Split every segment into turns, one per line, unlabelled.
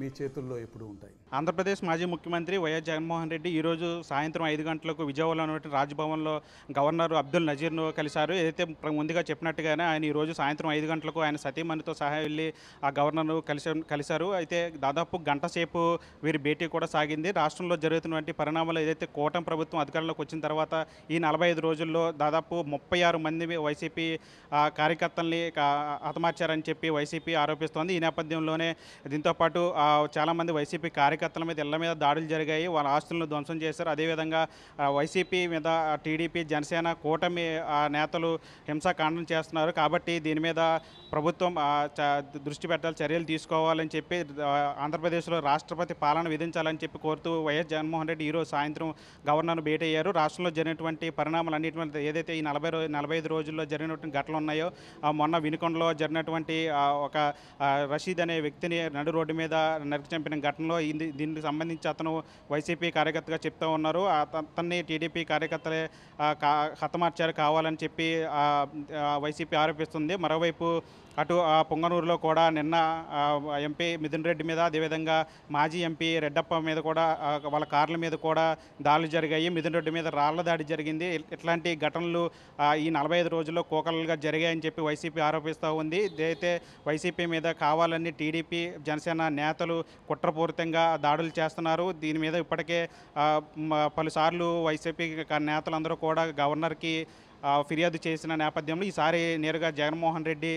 మీ చేతుల్లో ఎప్పుడు ఉంటాయి ఆంధ్రప్రదేశ్ మాజీ ముఖ్యమంత్రి వైఎస్ జగన్మోహన్ రెడ్డి ఈరోజు సాయంత్రం ఐదు గంటలకు విజయవాడలో ఉన్నటువంటి రాజ్భవన్లో గవర్నర్ అబ్దుల్ నజీర్ను కలిశారు ఏదైతే ముందుగా చెప్పినట్టుగానే ఆయన ఈరోజు సాయంత్రం ఐదు గంటలకు ఆయన సతీమణితో సహా వెళ్ళి ఆ గవర్నర్ను కలిసి కలిశారు అయితే దాదాపు గంట సేపు వీరి భేటీ కూడా సాగింది రాష్ట్రంలో జరుగుతున్నటువంటి పరిణామాలు ఏదైతే కూటమి ప్రభుత్వం అధికారంలోకి వచ్చిన తర్వాత ఈ నలభై ఐదు రోజుల్లో దాదాపు ముప్పై ఆరు మంది వైసీపీ కార్యకర్తల్ని హతమార్చారని చెప్పి వైసీపీ ఆరోపిస్తోంది ఈ నేపథ్యంలోనే దీంతోపాటు చాలామంది వైసీపీ కార్యకర్తల మీద ఇళ్ల మీద దాడులు జరిగాయి వాళ్ళ ఆస్తులను ధ్వంసం చేశారు అదేవిధంగా వైసీపీ మీద టీడీపీ జనసేన కూటమి నేతలు హింసాకాండం చేస్తున్నారు కాబట్టి దీని మీద ప్రభుత్వం దృష్టి పెట్టాలి చర్యలు తీసుకోవాలని చెప్పి ఆంధ్రప్రదేశ్లో రాష్ట్రపతి పాలన విధించాలని చెప్పి కోరుతూ వైఎస్ జగన్మోహన్ రెడ్డి ఈరోజు సాయంత్రం గవర్నర్ను భేటీ అయ్యారు రాష్ట్రంలో జరిగినటువంటి పరిణామాలు అన్నిటి ఏదైతే ఈ నలభై రోజు నలభై ఐదు రోజుల్లో జరిగినటువంటి ఘటనలు ఉన్నాయో మొన్న వినుకొండలో జరిగినటువంటి ఒక రషీద్ అనే వ్యక్తిని నడు రోడ్డు మీద నరికి చంపిన ఘటనలో దీనికి సంబంధించి అతను వైసీపీ కార్యకర్తగా చెప్తూ ఉన్నారు అతన్ని టీడీపీ కార్యకర్తలే హతమార్చారు కావాలని చెప్పి వైసీపీ ఆరోపిస్తుంది మరోవైపు అటు పొంగనూరులో కూడా నిన్న ఎంపీ మిథున్ రెడ్డి మీద అదేవిధంగా మాజీ ఎంపీ రెడ్డప్ప మీద కూడా వాళ్ళ కార్ల మీద కూడా దాడులు జరిగాయి మిథున్ రెడ్డి మీద రాళ్ల దాడి జరిగింది ఇట్లాంటి ఘటనలు ఈ నలభై ఐదు రోజుల్లో కోకలుగా జరిగాయని చెప్పి వైసీపీ ఆరోపిస్తూ ఉంది ఇదైతే వైసీపీ మీద కావాలని టీడీపీ జనసేన నేత నేతలు కుట్రపూరితంగా దాడులు చేస్తున్నారు దీని మీద ఇప్పటికే పలుసార్లు వైసీపీ నేతలందరూ కూడా గవర్నర్కి ఫిర్యాదు చేసిన నేపథ్యంలో ఈసారి నేరుగా జగన్మోహన్ రెడ్డి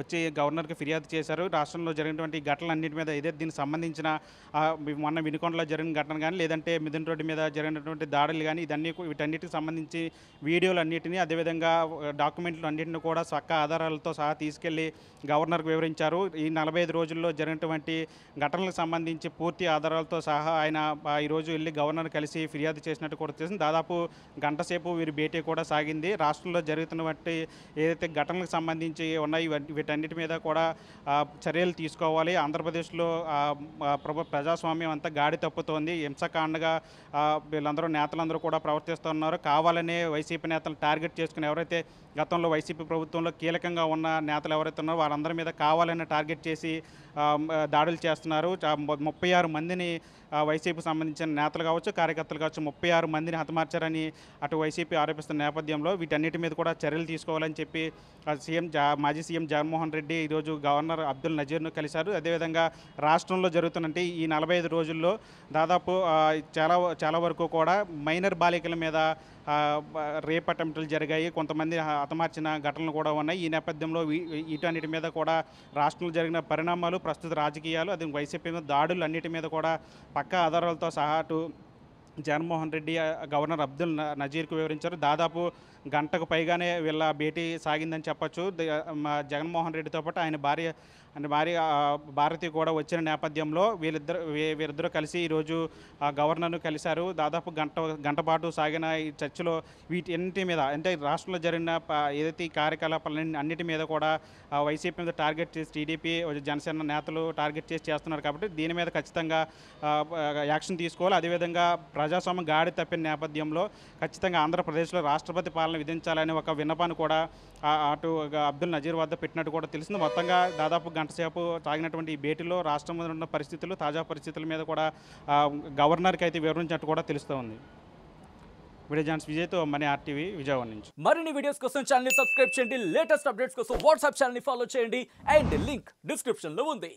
వచ్చి గవర్నర్కి ఫిర్యాదు చేశారు రాష్ట్రంలో జరిగినటువంటి ఘటనలన్నింటి మీద ఏదైతే దీనికి సంబంధించిన మొన్న వినుకొండలో జరిగిన ఘటన కానీ లేదంటే మిథున్ రోడ్డు మీద జరిగినటువంటి దాడులు కానీ ఇదన్నీ వీటన్నిటికి సంబంధించి వీడియోలు అన్నింటినీ అదేవిధంగా డాక్యుమెంట్లు అన్నింటిని కూడా చక్క ఆధారాలతో సహా తీసుకెళ్లి గవర్నర్కు వివరించారు ఈ నలభై ఐదు రోజుల్లో జరిగినటువంటి ఘటనలకు సంబంధించి పూర్తి ఆధారాలతో సహా ఆయన ఈరోజు వెళ్ళి గవర్నర్ కలిసి ఫిర్యాదు చేసినట్టు కూడా తెలిసింది దాదాపు గంట సేపు వీరి భేటీ కూడా సాగింది రాష్ట్రంలో జరుగుతున్నటువంటి ఏదైతే ఘటనలకు సంబంధించి ఉన్నాయి వీటన్నిటి మీద కూడా చర్యలు తీసుకోవాలి ఆంధ్రప్రదేశ్లో ప్రభు ప్రజాస్వామ్యం అంతా గాడి తప్పుతోంది హింసకాండగా వీళ్ళందరూ నేతలందరూ కూడా ప్రవర్తిస్తున్నారు కావాలనే వైసీపీ నేతలు టార్గెట్ చేసుకుని ఎవరైతే గతంలో వైసీపీ ప్రభుత్వంలో కీలకంగా ఉన్న నేతలు ఎవరైతే ఉన్నారో వారందరి మీద కావాలని టార్గెట్ చేసి దాడులు చేస్తున్నారు ముప్పై ఆరు మందిని వైసీపీ సంబంధించిన నేతలు కావచ్చు కార్యకర్తలు కావచ్చు ముప్పై ఆరు మందిని హతమార్చారని అటు వైసీపీ ఆరోపిస్తున్న నేపథ్యంలో వీటన్నిటి మీద కూడా చర్యలు తీసుకోవాలని చెప్పి సీఎం మాజీ సీఎం జగన్ జగన్మోహన్ రెడ్డి ఈరోజు గవర్నర్ అబ్దుల్ నజీర్ను కలిశారు అదేవిధంగా రాష్ట్రంలో జరుగుతున్నట్టు ఈ నలభై ఐదు రోజుల్లో దాదాపు చాలా చాలా వరకు కూడా మైనర్ బాలికల మీద రేప్ అటెంప్ట్లు జరిగాయి కొంతమంది హతమార్చిన ఘటనలు కూడా ఉన్నాయి ఈ నేపథ్యంలో వీటన్నిటి మీద కూడా రాష్ట్రంలో జరిగిన పరిణామాలు ప్రస్తుత రాజకీయాలు అది వైసీపీ మీద దాడులు అన్నిటి మీద కూడా పక్కా ఆధారాలతో సహా అటు జగన్మోహన్ రెడ్డి గవర్నర్ అబ్దుల్ నజీర్కు వివరించారు దాదాపు గంటకు పైగానే వీళ్ళ భేటీ సాగిందని చెప్పచ్చు జగన్మోహన్ రెడ్డితో పాటు ఆయన భార్య అంటే భార్య భారతి కూడా వచ్చిన నేపథ్యంలో వీళ్ళిద్దరు వీరిద్దరూ కలిసి ఈరోజు గవర్నర్ను కలిశారు దాదాపు గంట గంటపాటు సాగిన ఈ చర్చలో వీటన్నిటి మీద అంటే రాష్ట్రంలో జరిగిన ఏదైతే కార్యకలాపాలని అన్నిటి మీద కూడా వైసీపీ మీద టార్గెట్ చేసి టీడీపీ జనసేన నేతలు టార్గెట్ చేసి చేస్తున్నారు కాబట్టి దీని మీద ఖచ్చితంగా యాక్షన్ తీసుకోవాలి అదేవిధంగా ప్ర ప్రజాస్వామ్యం గాడి తప్పిన నేపథ్యంలో ఖచ్చితంగా ఆంధ్రప్రదేశ్లో రాష్ట్రపతి పాలన విధించాలని ఒక విన్నపాన్ని కూడా అటు అబ్దుల్ నజీర్ వద్ద పెట్టినట్టు కూడా తెలిసింది మొత్తంగా దాదాపు గంట సేపు తాగినటువంటి ఈ భేటీలో రాష్ట్రంలో ఉన్న పరిస్థితులు తాజా పరిస్థితుల మీద కూడా గవర్నర్కి అయితే వివరించినట్టు కూడా తెలుస్తోంది వీడియో విజయ్తో మన ఆర్టీవీ విజయవాడ నుంచి మరిన్ని వీడియోస్ కోసం ఛానల్ సబ్స్క్రైబ్ చేయండి లేటెస్ట్ అప్డేట్స్ కోసం వాట్సాప్ ఛానల్ ఫాలో చేయండి అండ్ లింక్ డిస్క్రిప్షన్లో ఉంది